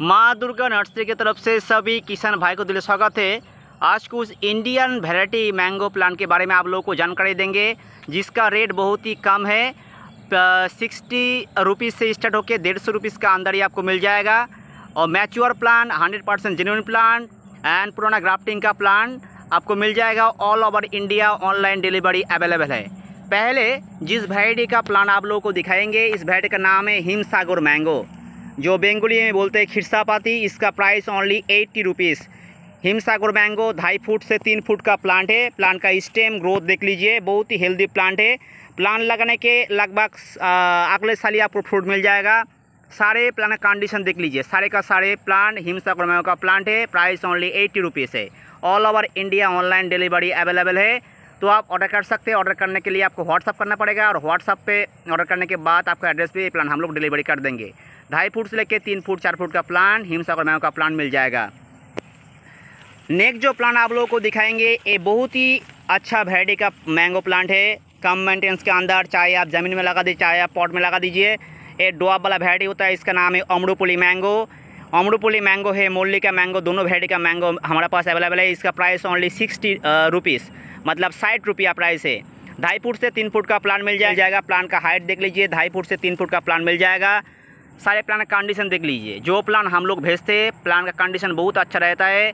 माँ दुर्गा नर्सरी की तरफ से सभी किसान भाई को दिल स्वागत है आज कुछ इंडियन वेराइटी मैंगो प्लांट के बारे में आप लोगों को जानकारी देंगे जिसका रेट बहुत ही कम है सिक्सटी रुपीज़ से स्टार्ट होकर डेढ़ सौ रुपीज़ का अंदर ही आपको मिल जाएगा और mature plan hundred percent genuine plan and पुराना ग्राफ्टिंग का प्लान आपको मिल जाएगा all over India online delivery available है पहले जिस वेराइटी का प्लान आप लोगों को दिखाएंगे इस वेराइटी का नाम है हिम सागर मैंगो जो बेंगुली में बोलते हैं खिरसापाती इसका price only eighty rupees Himsagar mango ढाई फुट से तीन फुट का प्लांट है प्लांट का स्टेम ग्रोथ देख लीजिए बहुत ही हेल्दी प्लांट है प्लांट लगाने के लगभग अगले साल ही आपको फ्रूट मिल जाएगा सारे प्लान कंडीशन देख लीजिए सारे का सारे प्लांट हिमसागर मैंगो का प्लांट है प्राइस ओनली एट्टी रुपीज़ है all over India online delivery available है तो आप ऑर्डर कर सकते हैं ऑर्डर करने के लिए आपको व्हाट्सअप करना पड़ेगा और व्हाट्सअप पे ऑर्डर करने के बाद आपका एड्रेस पे प्लान हम लोग डिलीवरी कर देंगे ढाई फुट से लेकर तीन फुट चार फुट का प्लान हिमसागर मैम का प्लान मिल जाएगा नेक्स्ट जो प्लान आप लोगों को दिखाएंगे ये बहुत ही अच्छा वेराइटी का मैंगो प्लांट है कम मेंटेनेंस के अंदर चाहे आप ज़मीन में लगा दीजिए चाहे आप पॉट में लगा दीजिए ये डोआ वाला वेराइटी होता है इसका नाम है अमरूपुली मैंगो अमरूपुली मैंगो है मोली का मैंगो दोनों वेराइटी का मैंगो हमारे पास अवेलेबल है इसका प्राइस ओनली सिक्सटी रुपीज़ मतलब साठ रुपया प्राइस है ढाई फुट से तीन फुट का प्लान मिल जाए जाएगा प्लान का हाइट देख लीजिए ढाई फुट से तीन फुट का प्लान मिल जाएगा सारे प्लान का कंडीशन देख लीजिए जो प्लान हम लोग भेजते हैं प्लान का कंडीशन बहुत अच्छा रहता है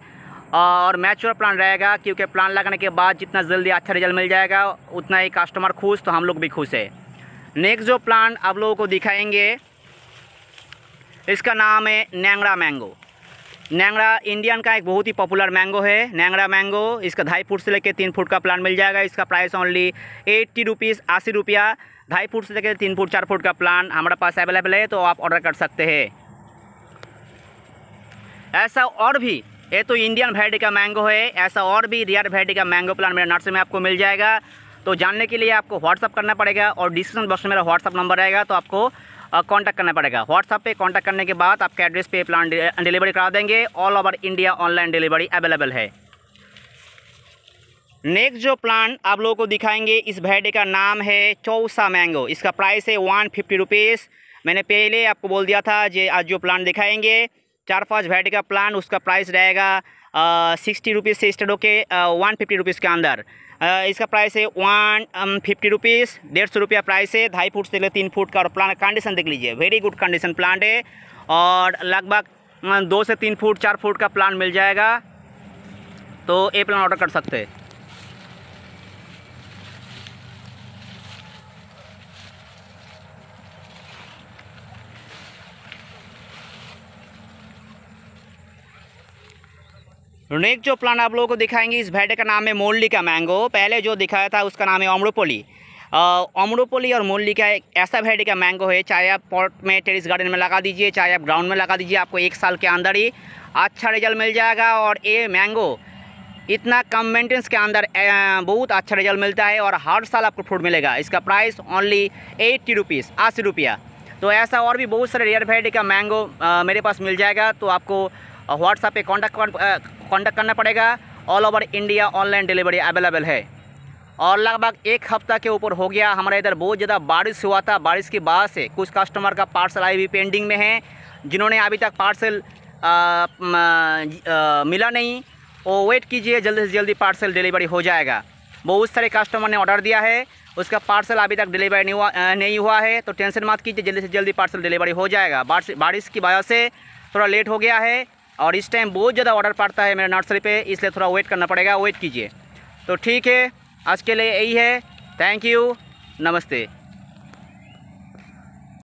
और मैच्योर प्लान रहेगा क्योंकि प्लान लगाने के बाद जितना जल्दी अच्छा रिजल्ट मिल जाएगा उतना ही कस्टमर खुश तो हम लोग भी खुश है नेक्स्ट जो प्लान आप लोगों को दिखाएंगे इसका नाम है नेंगड़ा मैंगो नैंगड़ा इंडियन का एक बहुत ही पॉपुलर मैंगो है नैंगड़ा मैंगो इसका ढाई फुट से लेकर तीन फुट का प्लांट मिल जाएगा इसका प्राइस ओनली एट्टी रुपीज़ अस्सी रुपया ढाई फुट से लेकर तीन फुट चार फुट का प्लांट हमारे पास अवेलेबल है तो आप ऑर्डर कर सकते हैं ऐसा और भी ये तो इंडियन वेराइटी का मैंगो है ऐसा और भी रियर वेराइटी का मैंगो प्लांट मेरे नर्सरी में आपको मिल जाएगा तो जानने के लिए आपको व्हाट्सअप करना पड़ेगा और डिस्क्रिप्शन बॉक्स में मेरा व्हाट्सअप नंबर रहेगा तो आपको कांटेक्ट करना पड़ेगा व्हाट्सअप पे कांटेक्ट करने के बाद आपके एड्रेस पे प्लान डिलीवरी करा देंगे all over India online delivery available है नेक्स्ट जो प्लान आप लोगों को दिखाएंगे इस भेडे का नाम है चौसा मैंगो इसका प्राइस है वन फिफ्टी रुपीज़ मैंने पहले आपको बोल दिया था जे आज जो प्लान दिखाएंगे चार पाँच वेराइटी का प्लान उसका प्राइस रहेगा सिक्सटी रुपीज़ से स्टार्ट के वन फिफ्टी रुपीज़ के अंदर इसका प्राइस है वन फिफ्टी रुपीज़ डेढ़ सौ रुपया प्राइस है ढाई फुट से ले तीन फुट का और प्लांट कंडीशन देख लीजिए वेरी गुड कंडीशन प्लांट है और लगभग दो से तीन फुट चार फुट का प्लांट मिल जाएगा तो ये प्लान ऑर्डर कर सकते हैं नेक्स्ट जो प्लांट आप लोगों को दिखाएंगे इस भेड़े का नाम है मोल्ली का मैंगो पहले जो दिखाया था उसका नाम है अमरुपोली अमरुपोली और मोल्ली का एक ऐसा भेड़े का मैंगो है चाहे आप पॉट में टेरिस गार्डन में लगा दीजिए चाहे आप ग्राउंड में लगा दीजिए आपको एक साल के अंदर ही अच्छा रिजल्ट मिल जाएगा और ये मैंगो इतना कम मेंटेनेंस के अंदर बहुत अच्छा रिजल्ट मिलता है और हर साल आपको फ्रूट मिलेगा इसका प्राइस ओनली एट्टी रुपीज़ अस्सी रुपया तो ऐसा और भी बहुत सारे रेयर वेराइटी का मैंगो मेरे पास मिल जाएगा तो आपको और व्हाट्सएप पे कॉन्टैक्ट कॉन्टैक्ट करना पड़ेगा all over India online delivery available है और लगभग एक हफ्ता के ऊपर हो गया हमारे इधर बहुत ज़्यादा बारिश हुआ था बारिश की वजह से कुछ कस्टमर का पार्सल आई भी पेंडिंग में है जिन्होंने अभी तक पार्सल मिला नहीं वो वेट कीजिए जल्दी से जल्दी पार्सल डिलीवरी हो जाएगा बहुत सारे कस्टमर ने ऑर्डर दिया है उसका पार्सल अभी तक डिलीवरी नहीं हुआ नहीं हुआ है तो टेंशन मत कीजिए जल्दी से जल्दी पार्सल डिलीवरी हो जाएगा बारिश की वजह से थोड़ा लेट हो गया है और इस टाइम बहुत ज़्यादा ऑर्डर पड़ता है मेरे नर्सरी पे इसलिए थोड़ा वेट करना पड़ेगा वेट कीजिए तो ठीक है आज के लिए यही है थैंक यू नमस्ते